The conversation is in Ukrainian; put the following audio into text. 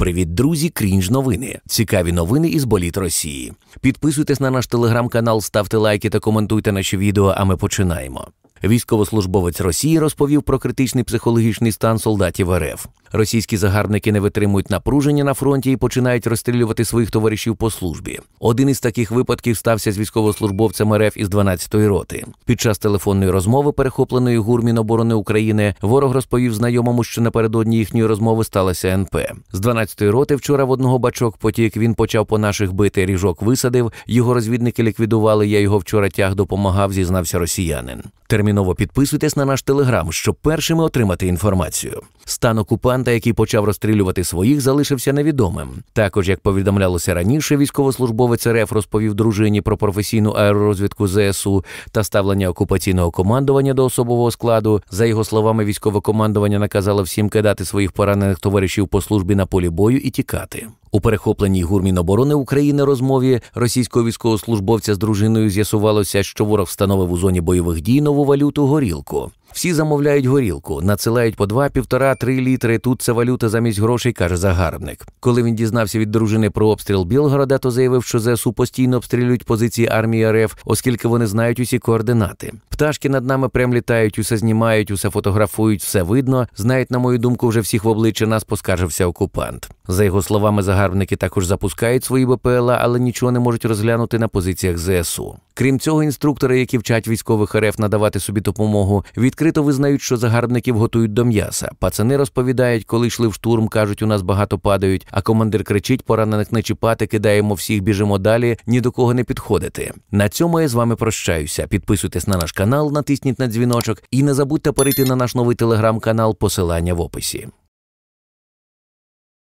Привіт, друзі! Крінж новини. Цікаві новини із боліт Росії. Підписуйтесь на наш телеграм-канал, ставте лайки та коментуйте наші відео. А ми починаємо. Військовослужбовець Росії розповів про критичний психологічний стан солдатів РФ. Російські загарбники не витримують напруження на фронті і починають розстрілювати своїх товаришів по службі. Один із таких випадків стався з військовослужбовцем РФ із 12-ї роти. Під час телефонної розмови, перехопленої гурмін оборони України, ворог розповів знайомому, що напередодні їхньої розмови сталася НП. З 12-ї роти вчора в одного бачок потік. Він почав по наших бити. Ріжок висадив. Його розвідники ліквідували. Я його вчора тяг допомагав. Зізнався росіянин. Терміново підписуйтесь на наш телеграм, щоб першими отримати інформацію. Стан окупант колаборанта, який почав розстрілювати своїх, залишився невідомим. Також, як повідомлялося раніше, військовослужбовець РФ розповів дружині про професійну аеророзвідку ЗСУ та ставлення окупаційного командування до особового складу. За його словами, військове командування наказало всім кидати своїх поранених товаришів по службі на полі бою і тікати. У перехопленій гурміноборони України розмові російського військовослужбовця з дружиною з'ясувалося, що ворог встановив у зоні бойових дій нову валюту горілку. Всі замовляють горілку, надсилають по два, півтора-три літри. Тут це валюта замість грошей, каже загарбник. Коли він дізнався від дружини про обстріл Білгорода, то заявив, що ЗСУ постійно обстрілюють позиції армії РФ, оскільки вони знають усі координати. Пташки над нами прям літають, усе знімають, усе фотографують, все видно. Знають, на мою думку, вже всіх в обличчя нас поскаржився окупант. За його словами, загарбники також запускають свої БПЛА, але нічого не можуть розглянути на позиціях ЗСУ. Крім цього, інструктори, які вчать військових РФ надавати собі допомогу, відкрито визнають, що загарбників готують до м'яса. Пацани розповідають, коли йшли в штурм, кажуть, у нас багато падають. А командир кричить: поранених не чіпати, кидаємо всіх, біжимо далі, ні до кого не підходити. На цьому я з вами прощаюся. Підписуйтесь на наш канал, натисніть на дзвіночок і не забудьте перейти на наш новий телеграм-канал. Посилання в описі.